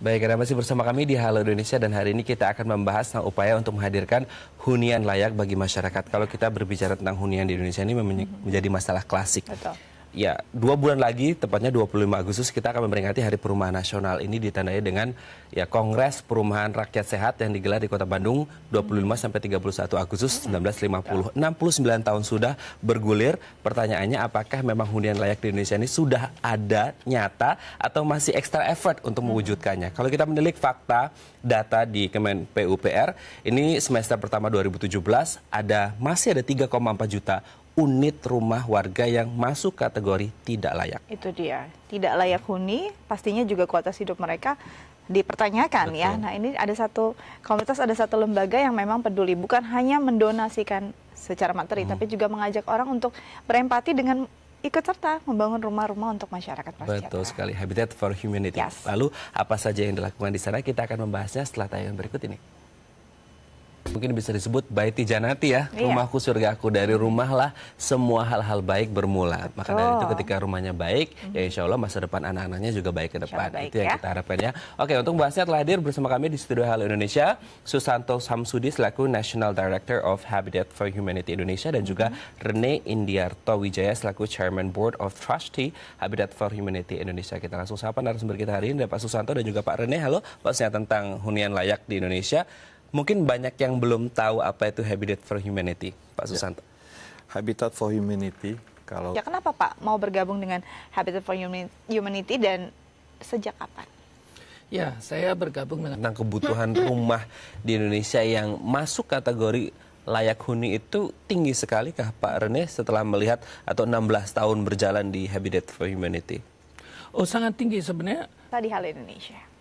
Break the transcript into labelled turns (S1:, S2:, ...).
S1: Baik, Anda masih bersama kami di Halo Indonesia dan hari ini kita akan membahas tentang upaya untuk menghadirkan hunian layak bagi masyarakat. Kalau kita berbicara tentang hunian di Indonesia ini menjadi masalah klasik. Betul ya dua bulan lagi, tepatnya 25 Agustus kita akan memperingati Hari Perumahan Nasional ini ditandai dengan ya Kongres Perumahan Rakyat Sehat yang digelar di Kota Bandung 25 hmm. sampai 31 Agustus hmm. 1950. 69 tahun sudah bergulir. Pertanyaannya apakah memang hunian layak di Indonesia ini sudah ada nyata atau masih extra effort untuk hmm. mewujudkannya? Kalau kita menilik fakta data di Kemen PUPR, ini semester pertama 2017 ada masih ada 3,4 juta unit rumah warga yang masuk kategori tidak layak.
S2: Itu dia, tidak layak huni, pastinya juga kualitas hidup mereka dipertanyakan ya. Betul. ya. Nah ini ada satu komunitas, ada satu lembaga yang memang peduli, bukan hanya mendonasikan secara materi, hmm. tapi juga mengajak orang untuk berempati dengan ikut serta membangun rumah-rumah untuk masyarakat Prasejahtera. Betul
S1: sekali, Habitat for Humanity. Yes. Lalu apa saja yang dilakukan di sana? Kita akan membahasnya setelah tayangan berikut ini mungkin bisa disebut baiti janati ya, iya. rumahku aku dari rumahlah semua hal-hal baik bermula. Maka dari itu ketika rumahnya baik, mm-hmm. ya mhm. insya Allah masa depan anak-anaknya juga baik ke depan. Baik, itu yang ya. kita harapkan ya. Oke, untuk bahasnya telah hadir bersama kami di studio Halo Indonesia Susanto Samsudi selaku National Director of Habitat for Humanity Indonesia dan juga mm-hmm. Rene Indiarto Wijaya selaku Chairman Board of Trustee Habitat for Humanity Indonesia. Kita langsung sapa narasumber kita hari ini ada Pak Susanto dan juga Pak Rene. Halo, Pak tentang hunian layak di Indonesia mungkin banyak yang belum tahu apa itu Habitat for Humanity, Pak ya. Susanto. Ya. Habitat for Humanity kalau Ya
S2: kenapa Pak mau bergabung dengan Habitat for Humanity dan sejak kapan?
S1: Ya, saya bergabung dengan tentang kebutuhan rumah di Indonesia yang masuk kategori layak huni itu tinggi sekali kah Pak Rene setelah melihat atau 16 tahun berjalan di Habitat for Humanity?
S2: Oh, sangat tinggi sebenarnya. Tadi hal Indonesia.